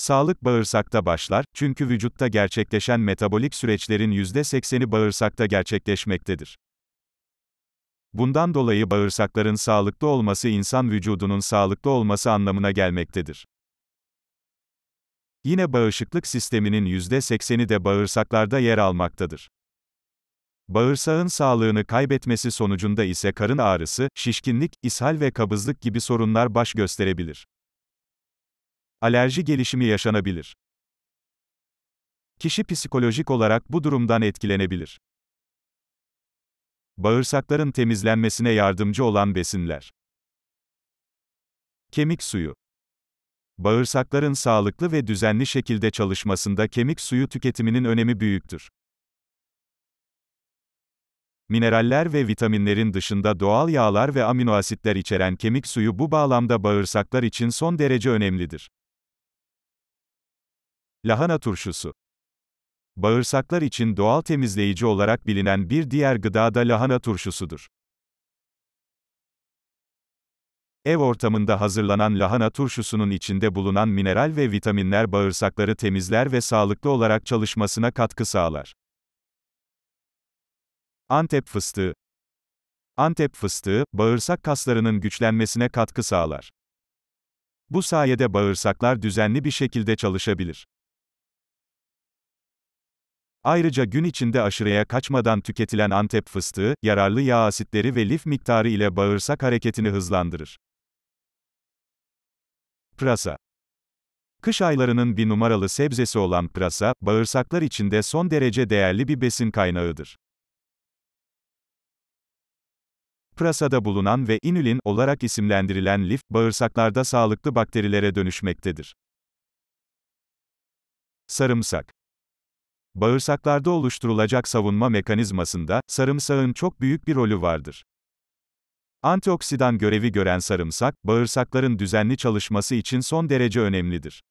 Sağlık bağırsakta başlar, çünkü vücutta gerçekleşen metabolik süreçlerin %80'i bağırsakta gerçekleşmektedir. Bundan dolayı bağırsakların sağlıklı olması insan vücudunun sağlıklı olması anlamına gelmektedir. Yine bağışıklık sisteminin %80'i de bağırsaklarda yer almaktadır. Bağırsağın sağlığını kaybetmesi sonucunda ise karın ağrısı, şişkinlik, ishal ve kabızlık gibi sorunlar baş gösterebilir alerji gelişimi yaşanabilir. Kişi psikolojik olarak bu durumdan etkilenebilir. Bağırsakların temizlenmesine yardımcı olan besinler. Kemik suyu. Bağırsakların sağlıklı ve düzenli şekilde çalışmasında kemik suyu tüketiminin önemi büyüktür. Mineraller ve vitaminlerin dışında doğal yağlar ve asitler içeren kemik suyu bu bağlamda bağırsaklar için son derece önemlidir. Lahana turşusu. Bağırsaklar için doğal temizleyici olarak bilinen bir diğer gıda da lahana turşusudur. Ev ortamında hazırlanan lahana turşusunun içinde bulunan mineral ve vitaminler bağırsakları temizler ve sağlıklı olarak çalışmasına katkı sağlar. Antep fıstığı Antep fıstığı, bağırsak kaslarının güçlenmesine katkı sağlar. Bu sayede bağırsaklar düzenli bir şekilde çalışabilir. Ayrıca gün içinde aşırıya kaçmadan tüketilen Antep fıstığı, yararlı yağ asitleri ve lif miktarı ile bağırsak hareketini hızlandırır. Pırasa Kış aylarının bir numaralı sebzesi olan pırasa, bağırsaklar içinde son derece değerli bir besin kaynağıdır. Pırasada bulunan ve inülin olarak isimlendirilen lif, bağırsaklarda sağlıklı bakterilere dönüşmektedir. Sarımsak Bağırsaklarda oluşturulacak savunma mekanizmasında, sarımsağın çok büyük bir rolü vardır. Antioksidan görevi gören sarımsak, bağırsakların düzenli çalışması için son derece önemlidir.